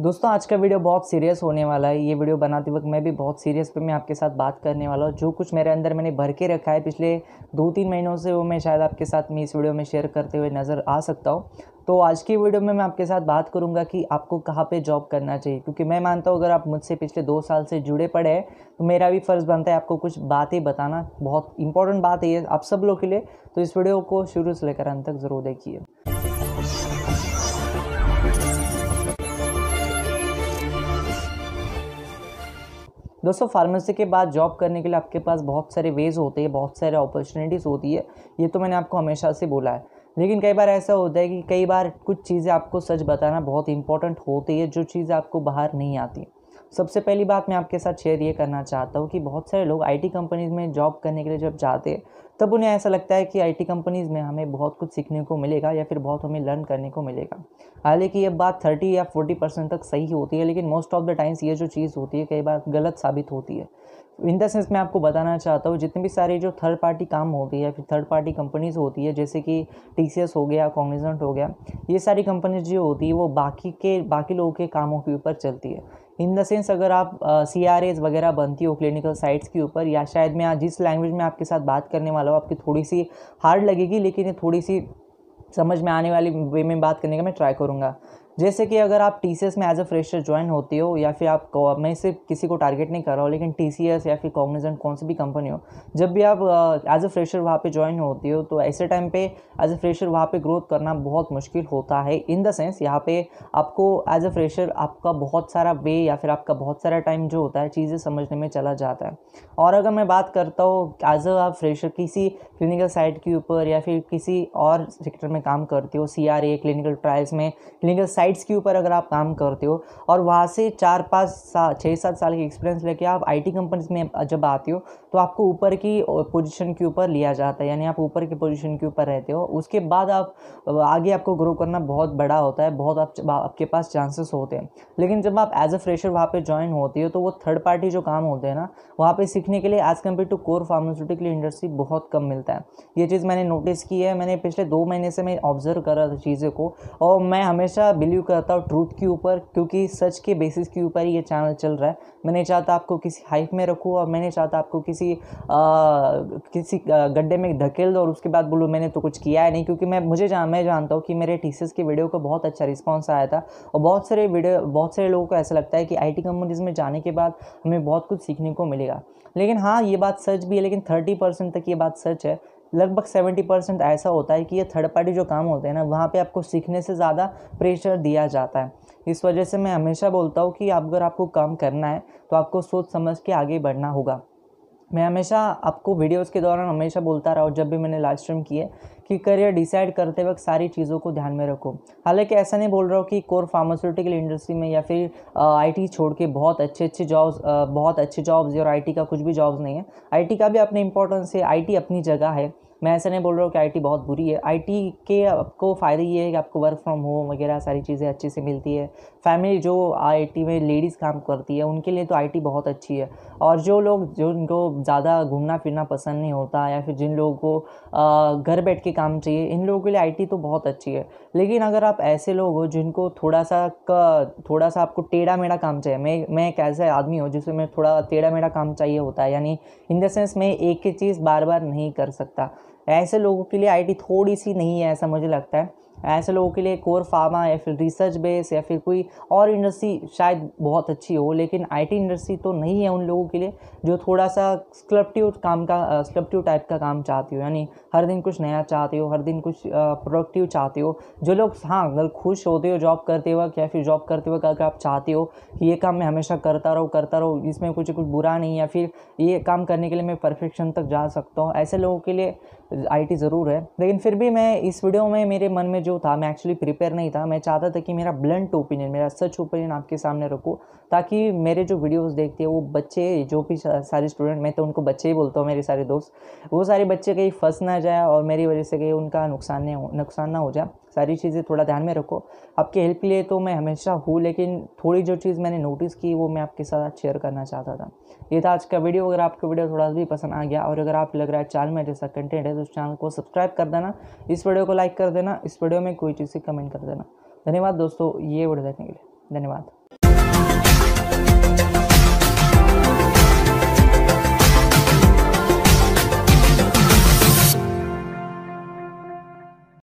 दोस्तों आज का वीडियो बहुत सीरियस होने वाला है ये वीडियो बनाते वक्त मैं भी बहुत सीरियस पे मैं आपके साथ बात करने वाला हूँ जो कुछ मेरे अंदर मैंने भर के रखा है पिछले दो तीन महीनों से वो मैं शायद आपके साथ में इस वीडियो में शेयर करते हुए नज़र आ सकता हूँ तो आज की वीडियो में मैं आपके साथ बात करूँगा कि आपको कहाँ पर जॉब करना चाहिए क्योंकि मैं मानता हूँ अगर आप मुझसे पिछले दो साल से जुड़े पड़े हैं तो मेरा भी फ़र्ज़ बनता है आपको कुछ बातें बताना बहुत इंपॉर्टेंट बात है ये आप सब लोग के लिए तो इस वीडियो को शुरू से लेकर अंत तक ज़रूर देखिए दोस्तों फार्मेसी के बाद जॉब करने के लिए आपके पास बहुत सारे वेज होते हैं बहुत सारे अपॉर्चुनिटीज़ होती है ये तो मैंने आपको हमेशा से बोला है लेकिन कई बार ऐसा होता है कि कई बार कुछ चीज़ें आपको सच बताना बहुत इंपॉर्टेंट होती है जो चीज़ें आपको बाहर नहीं आती सबसे पहली बात मैं आपके साथ शेयर ये करना चाहता हूँ कि बहुत सारे लोग आईटी कंपनीज़ में जॉब करने के लिए जब जाते हैं तब उन्हें ऐसा लगता है कि आईटी कंपनीज़ में हमें बहुत कुछ सीखने को मिलेगा या फिर बहुत हमें लर्न करने को मिलेगा हालांकि ये बात थर्टी या फोर्टी परसेंट तक सही होती है लेकिन मोस्ट ऑफ द टाइम्स ये जो चीज़ होती है कई बार गलत साबित होती है इन द सेंस मैं आपको बताना चाहता हूँ जितने भी सारे जो थर्ड पार्टी काम होती है फिर थर्ड पार्टी कंपनीज होती है जैसे कि टी सी एस हो गया कॉग्निजेंट हो गया ये सारी कंपनीज जो होती है वो बाकी के बाकी लोगों के कामों के ऊपर चलती है इन द सेंस अगर आप सी आर एज वगैरह बनती हो क्लिनिकल साइट्स के ऊपर या शायद मैं जिस लैंग्वेज में आपके साथ बात करने वाला हूँ आपकी थोड़ी सी हार्ड लगेगी लेकिन ये थोड़ी सी समझ में आने वाली वे में बात करने का मैं ट्राई करूँगा जैसे कि अगर आप टी में एज अ फ्रेशर ज्वाइन होते हो या फिर आप मैं इसे किसी को टारगेट नहीं कर रहा हूँ लेकिन टी या फिर कॉग्निजेंट कौन सी भी कंपनी हो जब भी आप एज अ फ्रेशर वहाँ पे ज्वाइन होती हो तो ऐसे टाइम पे एज अ फ्रेशर वहाँ पे ग्रोथ करना बहुत मुश्किल होता है इन द सेंस यहाँ पे आपको एज अ फ्रेशर आपका बहुत सारा वे या फिर आपका बहुत सारा टाइम जो होता है चीज़ें समझने में चला जाता है और अगर मैं बात करता हूँ एज अ फ्रेशर किसी क्लिनिकल साइट के ऊपर या फिर किसी और सेक्टर में काम करते हो सी क्लिनिकल ट्रायल्स में क्लिनिकल साइट साइट्स के ऊपर अगर आप काम करते हो और वहाँ से चार पाँच सा छः सात साल की एक्सपीरियंस लेके आप आईटी कंपनीज में जब आते हो तो आपको ऊपर की पोजीशन के ऊपर लिया जाता है यानी आप ऊपर की पोजीशन के ऊपर रहते हो उसके बाद आप आगे आपको ग्रो करना बहुत बड़ा होता है बहुत आप, आपके पास चांसेस होते हैं लेकिन जब आप एज अ फ्रेशर वहाँ पर ज्वाइन होती हो तो वो थर्ड पार्टी जो काम होते हैं ना वहाँ पर सीखने के लिए as compared to core pharmaceutical industry बहुत कम मिलता है ये चीज़ मैंने नोटिस की है मैंने पिछले दो महीने से मैं ऑब्जर्व कर रहा था चीज़ें को और मैं हमेशा बिलीव रिव्यू करता हूँ ट्रूथ के ऊपर क्योंकि सच के बेसिस के ऊपर ही ये चैनल चल रहा है मैंने चाहता आपको किसी हाइप में रखूँ और मैंने चाहता आपको किसी आ, किसी गड्ढे में धकेल दो और उसके बाद बोलूँ मैंने तो कुछ किया है नहीं क्योंकि मैं मुझे जान मैं जानता हूँ कि मेरे टीसीस के वीडियो को बहुत अच्छा रिस्पॉन्स आया था और बहुत सारे वीडियो बहुत सारे लोगों को ऐसा लगता है कि आई कंपनीज़ में जाने के बाद हमें बहुत कुछ सीखने को मिलेगा लेकिन हाँ ये बात सच भी है लेकिन थर्टी परसेंट तक ये बात सच है लगभग सेवेंटी परसेंट ऐसा होता है कि ये थर्ड पार्टी जो काम होते हैं ना वहाँ पे आपको सीखने से ज़्यादा प्रेशर दिया जाता है इस वजह से मैं हमेशा बोलता हूँ कि अगर आपको काम करना है तो आपको सोच समझ के आगे बढ़ना होगा मैं हमेशा आपको वीडियोस के दौरान हमेशा बोलता रहा हूँ जब भी मैंने लाइव स्ट्रीम किए कि करियर डिसाइड करते वक्त सारी चीज़ों को ध्यान में रखो हालांकि ऐसा नहीं बोल रहा हूँ कि कोर फार्मास्यूटिकल इंडस्ट्री में या फिर आईटी छोड़ के बहुत अच्छे अच्छे जॉब्स बहुत अच्छे जॉब्स और आईटी का कुछ भी जॉब्स नहीं है आईटी का भी अपने इंपॉर्टेंस है आईटी अपनी जगह है मैं ऐसा नहीं बोल रहा हूँ कि आईटी बहुत बुरी है आईटी के आपको फ़ायदे ये है कि आपको वर्क फ्रॉम होम वगैरह सारी चीज़ें अच्छे से मिलती है फैमिली जो आईटी में लेडीज़ काम करती है उनके लिए तो आईटी बहुत अच्छी है और जो लोग जो उनको ज़्यादा घूमना फिरना पसंद नहीं होता या फिर जिन लोगों को घर बैठ के काम चाहिए इन लोगों के लिए आई तो बहुत अच्छी है लेकिन अगर आप ऐसे लोग हो जिनको थोड़ा सा थोड़ा सा आपको टेढ़ा मेढ़ा काम चाहिए मैं मैं एक ऐसा आदमी हूँ जिसमें मैं थोड़ा टेढ़ा मेढ़ा काम चाहिए होता है यानी इन द सेंस मैं एक ही चीज़ बार बार नहीं कर सकता ऐसे लोगों के लिए आईटी थोड़ी सी नहीं है ऐसा मुझे लगता है ऐसे लोगों के लिए कोर फार्मा या फिर रिसर्च बेस या फिर कोई और इंडस्ट्री शायद बहुत अच्छी हो लेकिन आईटी इंडस्ट्री तो नहीं है उन लोगों के लिए जो थोड़ा सा स्क्रप्टिव काम का स्क्रप्टिव टाइप का काम चाहती हो यानी हर दिन कुछ नया चाहते हो हर दिन कुछ प्रोडक्टिव चाहते हो जो लोग हाँ अगर खुश होते हो जॉब करते वक्त या फिर जॉब करते वक्त अगर आप चाहते हो कि ये काम मैं हमेशा करता रहो करता रहो इसमें कुछ कुछ बुरा नहीं या फिर ये काम करने के लिए मैं परफेक्शन तक जा सकता हूँ ऐसे लोगों के लिए आई ज़रूर है लेकिन फिर भी मैं इस वीडियो में मेरे मन में जो था मैं एक्चुअली प्रिपेयर नहीं था मैं चाहता था कि मेरा ब्लंट ओपिनियन मेरा सच ओपिनियन आपके सामने रखूँ ताकि मेरे जो वीडियोस देखते हैं वो बच्चे जो भी सारे स्टूडेंट मैं तो उनको बच्चे ही बोलता हूँ मेरे सारे दोस्त वो सारे बच्चे कहीं फंस ना जाए और मेरी वजह से कहीं उनका नुकसान नहीं हो नुकसान ना हो जाए सारी चीज़ें थोड़ा ध्यान में रखो आपके हेल्प के लिए तो मैं हमेशा हूँ लेकिन थोड़ी जो चीज़ मैंने नोटिस की वो मैं आपके साथ शेयर करना चाहता था ये था आज का वीडियो अगर आपको वीडियो थोड़ा भी पसंद आ गया और अगर आप लग रहा है चैनल में जैसा कंटेंट है तो उस चैनल को सब्सक्राइब कर देना इस वीडियो को लाइक कर देना इस वीडियो में कोई चीज़ से कमेंट कर देना धन्यवाद दोस्तों ये वीडियो देखने के लिए धन्यवाद